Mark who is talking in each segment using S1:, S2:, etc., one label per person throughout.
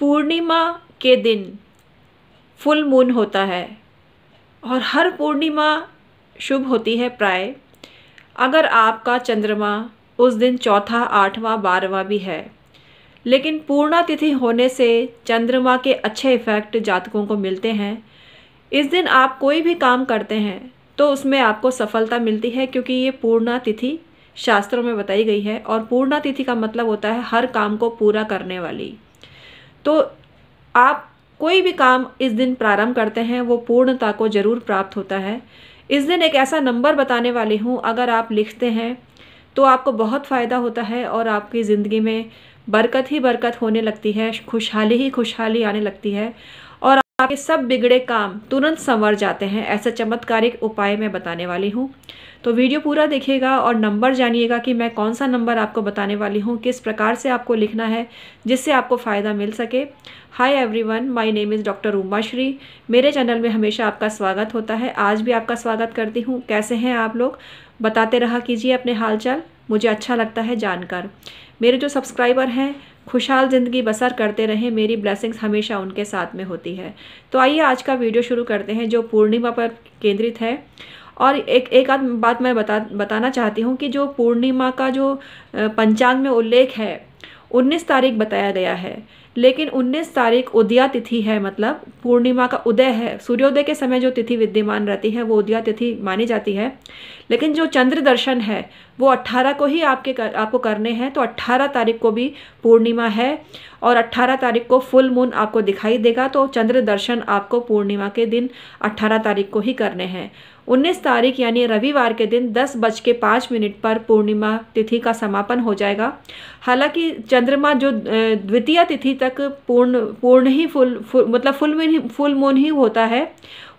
S1: पूर्णिमा के दिन full moon होता है और हर पूर्णिमा शुभ होती है प्राय अगर आपका चंद्रमा उस दिन चौथा आठवां बारहवा भी है लेकिन पूर्णा तिथि होने से चंद्रमा के अच्छे इफ़ेक्ट जातकों को मिलते हैं इस दिन आप कोई भी काम करते हैं तो उसमें आपको सफलता मिलती है क्योंकि ये पूर्णा तिथि शास्त्रों में बताई गई है और पूर्णा तिथि का मतलब होता है हर काम को पूरा करने वाली तो आप कोई भी काम इस दिन प्रारंभ करते हैं वो पूर्णता को जरूर प्राप्त होता है इस दिन एक ऐसा नंबर बताने वाली हूँ अगर आप लिखते हैं तो आपको बहुत फ़ायदा होता है और आपकी ज़िंदगी में बरकत ही बरकत होने लगती है खुशहाली ही खुशहाली आने लगती है आपके सब बिगड़े काम तुरंत संवर जाते हैं ऐसा चमत्कारिक उपाय मैं बताने वाली हूँ तो वीडियो पूरा देखिएगा और नंबर जानिएगा कि मैं कौन सा नंबर आपको बताने वाली हूँ किस प्रकार से आपको लिखना है जिससे आपको फ़ायदा मिल सके hi everyone my name is doctor Ruma Shree मेरे चैनल में हमेशा आपका स्वागत होता है आज भी आपका स्वागत करती हूँ कैसे हैं आप लोग बताते रहा कीजिए अपने हाल मुझे अच्छा लगता है जानकर मेरे जो सब्सक्राइबर हैं खुशहाल ज़िंदगी बसर करते रहें मेरी ब्लेसिंग्स हमेशा उनके साथ में होती है तो आइए आज का वीडियो शुरू करते हैं जो पूर्णिमा पर केंद्रित है और एक एक आध बात मैं बता बताना चाहती हूँ कि जो पूर्णिमा का जो पंचांग में उल्लेख है 19 तारीख बताया गया है लेकिन 19 तारीख उदया तिथि है मतलब पूर्णिमा का उदय है सूर्योदय के समय जो तिथि विद्यमान रहती है वो उदया तिथि मानी जाती है लेकिन जो चंद्र दर्शन है वो 18 को ही आपके कर, आपको करने हैं तो 18 तारीख को भी पूर्णिमा है और 18 तारीख को फुल मून आपको दिखाई देगा तो चंद्र दर्शन आपको पूर्णिमा के दिन 18 तारीख को ही करने हैं उन्नीस तारीख यानी रविवार के दिन दस बज के पाँच मिनट पर पूर्णिमा तिथि का समापन हो जाएगा हालांकि चंद्रमा जो द्वितीय तिथि तक पूर्ण पूर्ण ही फुल, फुल मतलब फुल मून फुल मून ही होता है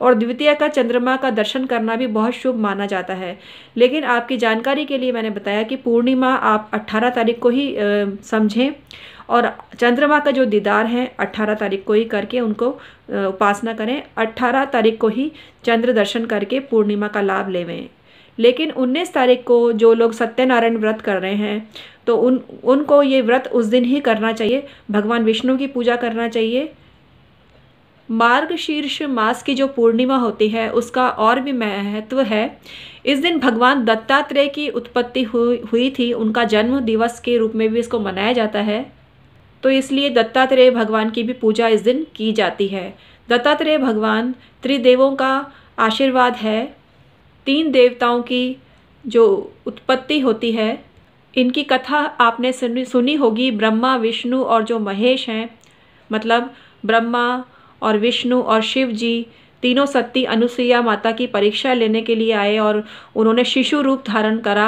S1: और द्वितीय का चंद्रमा का दर्शन करना भी बहुत शुभ माना जाता है लेकिन आपकी जानकारी के लिए मैंने बताया कि पूर्णिमा आप 18 तारीख को ही समझें और चंद्रमा का जो दीदार है 18 तारीख को ही करके उनको उपासना करें 18 तारीख को ही चंद्र दर्शन करके पूर्णिमा का लाभ लेवें लेकिन 19 तारीख को जो लोग सत्यनारायण व्रत कर रहे हैं तो उन उनको ये व्रत उस दिन ही करना चाहिए भगवान विष्णु की पूजा करना चाहिए मार्ग शीर्ष मास की जो पूर्णिमा होती है उसका और भी महत्व है इस दिन भगवान दत्तात्रेय की उत्पत्ति हुई हुई थी उनका जन्म दिवस के रूप में भी इसको मनाया जाता है तो इसलिए दत्तात्रेय भगवान की भी पूजा इस दिन की जाती है दत्तात्रेय भगवान त्रिदेवों का आशीर्वाद है तीन देवताओं की जो उत्पत्ति होती है इनकी कथा आपने सुनी सुनी होगी ब्रह्मा विष्णु और जो महेश हैं मतलब ब्रह्मा और विष्णु और शिव जी तीनों सती अनुसुईया माता की परीक्षा लेने के लिए आए और उन्होंने शिशु रूप धारण करा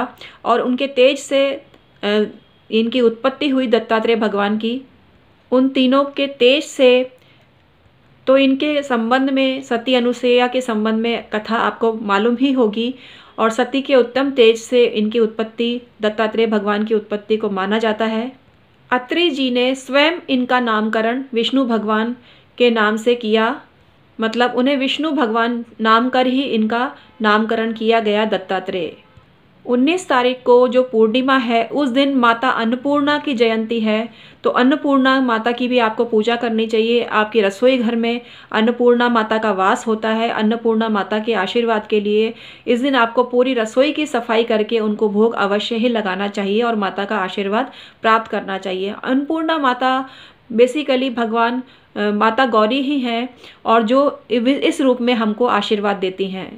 S1: और उनके तेज से इनकी उत्पत्ति हुई दत्तात्रेय भगवान की उन तीनों के तेज से तो इनके संबंध में सती अनुसैया के संबंध में कथा आपको मालूम ही होगी और सती के उत्तम तेज से इनकी उत्पत्ति दत्तात्रेय भगवान की उत्पत्ति को माना जाता है अत्रि जी ने स्वयं इनका नामकरण विष्णु भगवान के नाम से किया मतलब उन्हें विष्णु भगवान नाम कर ही इनका नामकरण किया गया दत्तात्रेय 19 तारीख को जो पूर्णिमा है उस दिन माता अन्नपूर्णा की जयंती है तो अन्नपूर्णा माता की भी आपको पूजा करनी चाहिए आपके रसोई घर में अन्नपूर्णा माता का वास होता है अन्नपूर्णा माता के आशीर्वाद के लिए इस दिन आपको पूरी रसोई की सफाई करके उनको भोग अवश्य ही लगाना चाहिए और माता का आशीर्वाद प्राप्त करना चाहिए अन्नपूर्णा माता बेसिकली भगवान माता गौरी ही हैं और जो इस रूप में हमको आशीर्वाद देती हैं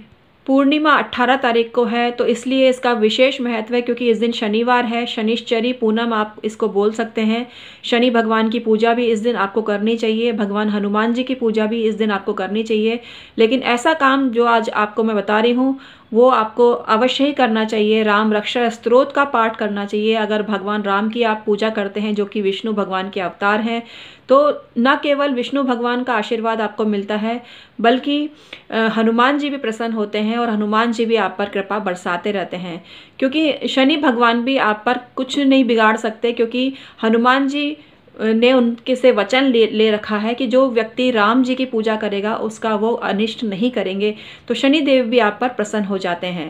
S1: पूर्णिमा 18 तारीख को है तो इसलिए इसका विशेष महत्व है क्योंकि इस दिन शनिवार है शनिश्चरी पूनम आप इसको बोल सकते हैं शनि भगवान की पूजा भी इस दिन आपको करनी चाहिए भगवान हनुमान जी की पूजा भी इस दिन आपको करनी चाहिए लेकिन ऐसा काम जो आज आपको मैं बता रही हूँ वो आपको अवश्य ही करना चाहिए राम रक्षा स्त्रोत का पाठ करना चाहिए अगर भगवान राम की आप पूजा करते हैं जो कि विष्णु भगवान के अवतार हैं तो न केवल विष्णु भगवान का आशीर्वाद आपको मिलता है बल्कि हनुमान जी भी प्रसन्न होते हैं और हनुमान जी भी आप पर कृपा बरसाते रहते हैं क्योंकि शनि भगवान भी आप पर कुछ नहीं बिगाड़ सकते क्योंकि हनुमान जी ने उनके से वचन ले ले रखा है कि जो व्यक्ति राम जी की पूजा करेगा उसका वो अनिष्ट नहीं करेंगे तो शनि देव भी आप पर प्रसन्न हो जाते हैं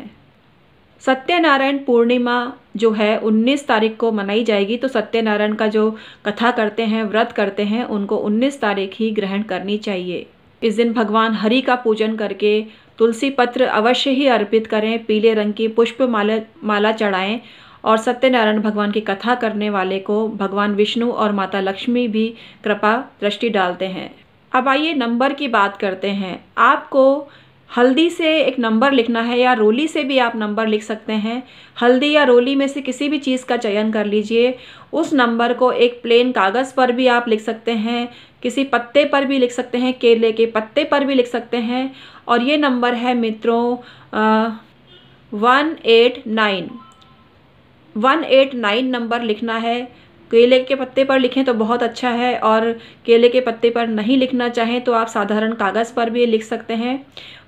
S1: सत्यनारायण पूर्णिमा जो है 19 तारीख को मनाई जाएगी तो सत्यनारायण का जो कथा करते हैं व्रत करते हैं उनको 19 तारीख ही ग्रहण करनी चाहिए इस दिन भगवान हरि का पूजन करके तुलसी पत्र अवश्य ही अर्पित करें पीले रंग की पुष्प माला माला चढ़ाएं और सत्यनारायण भगवान की कथा करने वाले को भगवान विष्णु और माता लक्ष्मी भी कृपा दृष्टि डालते हैं अब आइए नंबर की बात करते हैं आपको हल्दी से एक नंबर लिखना है या रोली से भी आप नंबर लिख सकते हैं हल्दी या रोली में से किसी भी चीज़ का चयन कर लीजिए उस नंबर को एक प्लेन कागज़ पर भी आप लिख सकते हैं किसी पत्ते पर भी लिख सकते हैं केले के पत्ते पर भी लिख सकते हैं और ये नंबर है मित्रों one eight nine one eight nine number लिखना है केले के पत्ते पर लिखें तो बहुत अच्छा है और केले के पत्ते पर नहीं लिखना चाहें तो आप साधारण कागज़ पर भी लिख सकते हैं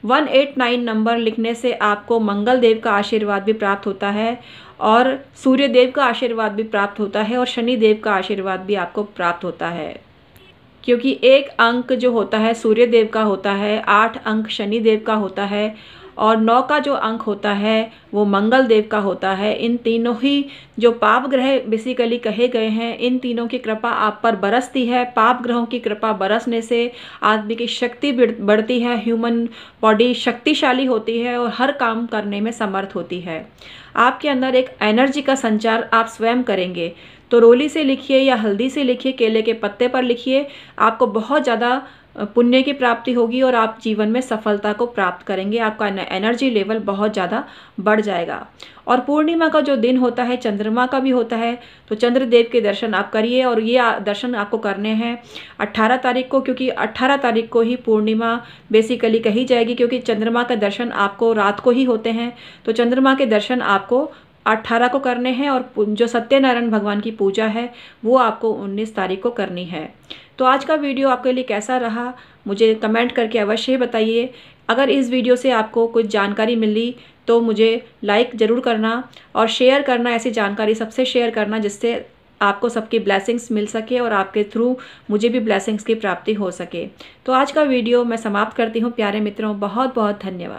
S1: वन एट नाइन नंबर लिखने से आपको मंगल देव का आशीर्वाद भी प्राप्त होता है और सूर्य देव का आशीर्वाद भी प्राप्त होता है और शनि देव का आशीर्वाद भी आपको प्राप्त होता है क्योंकि एक अंक जो होता है सूर्य देव का होता है आठ अंक शनि देव का होता है और नौ का जो अंक होता है वो मंगल देव का होता है इन तीनों ही जो पाप ग्रह बेसिकली कहे गए हैं इन तीनों की कृपा आप पर बरसती है पाप ग्रहों की कृपा बरसने से आदमी की शक्ति बढ़ती है ह्यूमन बॉडी शक्तिशाली होती है और हर काम करने में समर्थ होती है आपके अंदर एक एनर्जी का संचार आप स्वयं करेंगे तो रोली से लिखिए या हल्दी से लिखिए केले के पत्ते पर लिखिए आपको बहुत ज़्यादा पुण्य की प्राप्ति होगी और आप जीवन में सफलता को प्राप्त करेंगे आपका एनर्जी लेवल बहुत ज़्यादा बढ़ जाएगा और पूर्णिमा का जो दिन होता है चंद्रमा का भी होता है तो चंद्रदेव के दर्शन आप करिए और ये दर्शन आपको करने हैं 18 तारीख को क्योंकि 18 तारीख को ही पूर्णिमा बेसिकली कही जाएगी क्योंकि चंद्रमा का दर्शन आपको रात को ही होते हैं तो चंद्रमा के दर्शन आपको अट्ठारह को करने हैं और जो सत्यनारायण भगवान की पूजा है वो आपको उन्नीस तारीख को करनी है तो आज का वीडियो आपके लिए कैसा रहा मुझे कमेंट करके अवश्य बताइए अगर इस वीडियो से आपको कुछ जानकारी मिली तो मुझे लाइक ज़रूर करना और शेयर करना ऐसी जानकारी सबसे शेयर करना जिससे आपको सबकी ब्लैसिंग्स मिल सके और आपके थ्रू मुझे भी ब्लैसिंग्स की प्राप्ति हो सके तो आज का वीडियो मैं समाप्त करती हूँ प्यारे मित्रों बहुत बहुत धन्यवाद